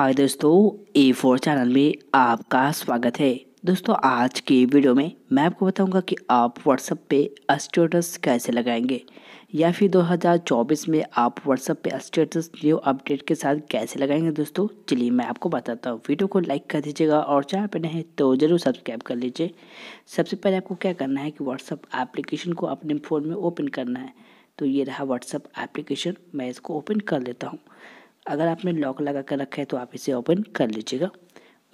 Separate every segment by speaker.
Speaker 1: हाय दोस्तों ए four channel में आपका स्वागत है दोस्तों आज के वीडियो में मैं आपको बताऊंगा कि आप व्हाट्सएप पे स्टेटस कैसे लगाएंगे या फिर 2024 में आप व्हाट्सएप पे स्टेटस न्यू अपडेट के साथ कैसे लगाएंगे दोस्तों चलिए मैं आपको बताता हूँ वीडियो को लाइक कर दीजिएगा और चैनल पर नहीं तो ज़रूर सब्सक्राइब कर लीजिए सबसे पहले आपको क्या करना है कि व्हाट्सअप एप्लीकेशन को अपने फ़ोन में ओपन करना है तो ये रहा व्हाट्सअप एप्लीकेशन मैं इसको ओपन कर लेता हूँ अगर आपने लॉक लगा कर रखा है तो आप इसे ओपन कर लीजिएगा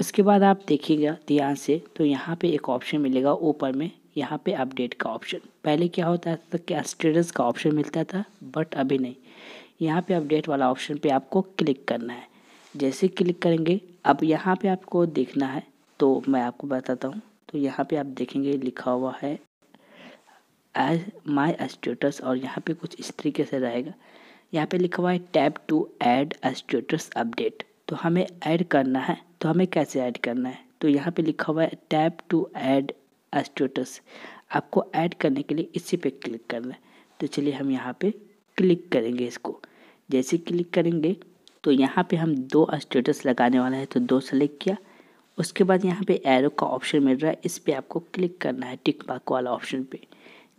Speaker 1: उसके बाद आप देखिएगा ध्यान से तो यहाँ पे एक ऑप्शन मिलेगा ऊपर में यहाँ पे अपडेट का ऑप्शन पहले क्या होता था क्या स्टेटस का ऑप्शन मिलता था बट अभी नहीं यहाँ पे अपडेट वाला ऑप्शन पे आपको क्लिक करना है जैसे क्लिक करेंगे अब यहाँ पे आपको देखना है तो मैं आपको बताता हूँ तो यहाँ पे आप देखेंगे लिखा हुआ है एज माई स्टेटस और यहाँ पे कुछ इस तरीके से रहेगा यहाँ पे लिखा हुआ है tap to add status update तो हमें ऐड करना है तो हमें कैसे ऐड करना है तो यहाँ पे लिखा हुआ है टैप टू ऐड स्टेटस आपको ऐड करने के लिए इसी पे क्लिक करना है तो चलिए हम यहाँ पे क्लिक करेंगे इसको जैसे क्लिक करेंगे तो यहाँ पे हम दो स्टेटस लगाने वाला है तो दो सेलेक्ट किया उसके बाद यहाँ पे एरो का ऑप्शन मिल रहा है इस पर आपको क्लिक करना है टिक मार्क वाला ऑप्शन पे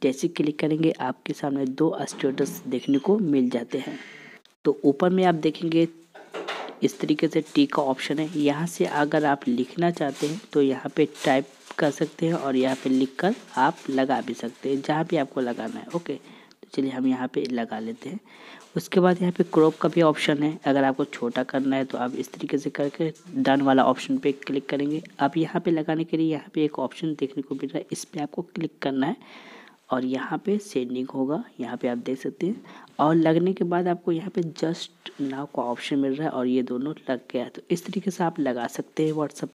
Speaker 1: जैसे क्लिक करेंगे आपके सामने दो स्टेटस देखने को मिल जाते हैं तो ऊपर में आप देखेंगे इस तरीके से टी का ऑप्शन है यहाँ से अगर आप लिखना चाहते हैं तो यहाँ पे टाइप कर सकते हैं और यहाँ पे लिख कर आप लगा भी सकते हैं जहाँ भी आपको लगाना है ओके तो चलिए हम यहाँ पे लगा लेते हैं उसके बाद यहाँ पे क्रॉप का भी ऑप्शन है अगर आपको छोटा करना है तो आप इस तरीके से करके डन वाला ऑप्शन पे क्लिक करेंगे आप यहाँ पे लगाने के लिए यहाँ पे एक ऑप्शन देखने को मिल रहा है इस पर आपको क्लिक करना है और यहाँ पे सेंडिंग होगा यहाँ पे आप देख सकते हैं और लगने के बाद आपको यहाँ पे जस्ट नाव का ऑप्शन मिल रहा है और ये दोनों लग गया तो इस तरीके से आप लगा सकते हैं व्हाट्सअप